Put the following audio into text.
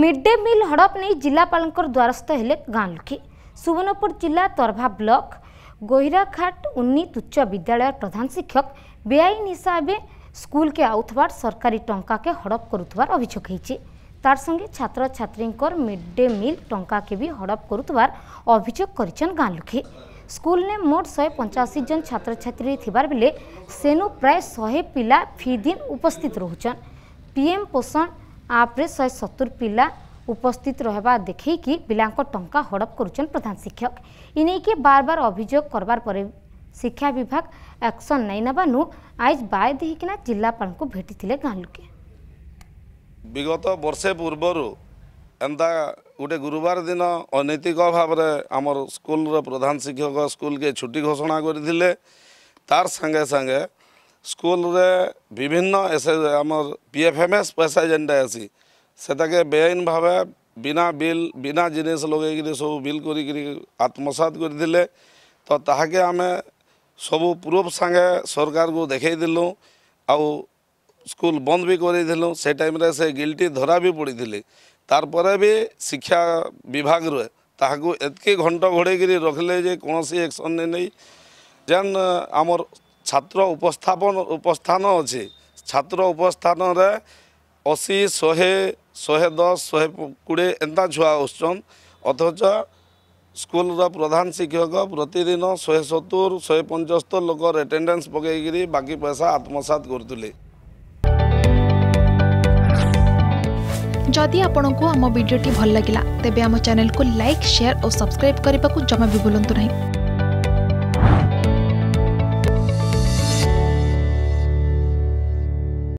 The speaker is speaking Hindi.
ମିଡ୍ ଡେ ମିଲ୍ ହଡ଼ପ ନେଇ ଜିଲ୍ଲାପାଳଙ୍କର ଦ୍ୱାରସ୍ଥ ହେଲେ ଗାଁ ଲୋକେ ସୁବର୍ଣ୍ଣପୁର ଜିଲ୍ଲା ତରଭା ବ୍ଲକ ଗୋହିରାଘାଟ ଉନ୍ନି ଉଚ୍ଚ ବିଦ୍ୟାଳୟ ପ୍ରଧାନ ଶିକ୍ଷକ ବେଆଇନ ହିସାବେ ସ୍କୁଲକେ ଆଉଥିବାର ସରକାରୀ ଟଙ୍କାକେ ହଡ଼ପ କରୁଥିବାର ଅଭିଯୋଗ ହେଇଛି তার সঙ্গে ছাত্রছাত্রীঙ্কর মিড ডে মিল টঙ্কাকে বি হড়প করুবার অভিযোগ করেছেন গাঁ লোকে স্কুলে মোট শহে পঞ্চাশি জন ছাত্রছাত্রী থিবার বেলে সেনু প্রায় শহে পিলা ফি দিন উপস্থিত রহুছন পিএম পোষণ ଆପ୍ରେ ଶହେ ସତୁରି ପିଲା উপস্থিত রহবা দেখি পিলাঙ্ক টঙ্কা হড়প করছেন প্রধান শিক্ষক ইনেকি বারবার অভিযোগ করবার পরে শিক্ষা বিভাগ একশন নাই নেবানু আজ বায় দেখিকিনা জেলাপাল ভেটিলে গাঁ লোকে বিগত বর্ষে পূর্বর এন্তা গোটে গুরুবার দিন অনৈতিক ভাবে আমার স্কুলর প্রধান শিক্ষক স্কুলকে ছুটি ঘোষণা করে তার সাগে সাগে स्कूल रे विभिन्न आम पी एफ एम एस पैसा जेनटा आसी से बेआईन भाव बिना बिल बिना जिनिस लगे सब बिल कर आत्मसात करें तो ताके आम सब प्रूफ सागे सरकार को देखेदलुँ आउ स्कूल बंद भी करूँ से टाइम से गिल्टी धरा भी पड़ी तार भी शिक्षा विभाग रे ताकू घंट घोड़े रखले जे कौन एक्शन नहीं जेन आमर ଛାତ୍ର ଉପସ୍ଥାପନ ଉପସ୍ଥାନ ଅଛି ଛାତ୍ର ଉପସ୍ଥାନରେ ଅଶୀ ଶହେ ଶହେ ଦଶ ଶହେ କୋଡ଼ିଏ ଏନ୍ତା ଛୁଆ ଆସୁଛନ୍ ଅଥଚ ସ୍କୁଲର ପ୍ରଧାନ ଶିକ୍ଷକ ପ୍ରତିଦିନ ଶହେ ସତୁରି ଶହେ ପଞ୍ଚସ୍ତରୀ ଲୋକର ଆଟେଣ୍ଡାନ୍ସ ପକାଇକିରି ବାକି ପଇସା ଆତ୍ମସାତ କରୁଥିଲେ ଯଦି ଆପଣଙ୍କୁ ଆମ ଭିଡ଼ିଓଟି ଭଲ ଲାଗିଲା ତେବେ ଆମ ଚ୍ୟାନେଲକୁ ଲାଇକ୍ ସେୟାର ଓ ସବସ୍କ୍ରାଇବ୍ କରିବାକୁ ଜମା ବି ଭୁଲନ୍ତୁ ନାହିଁ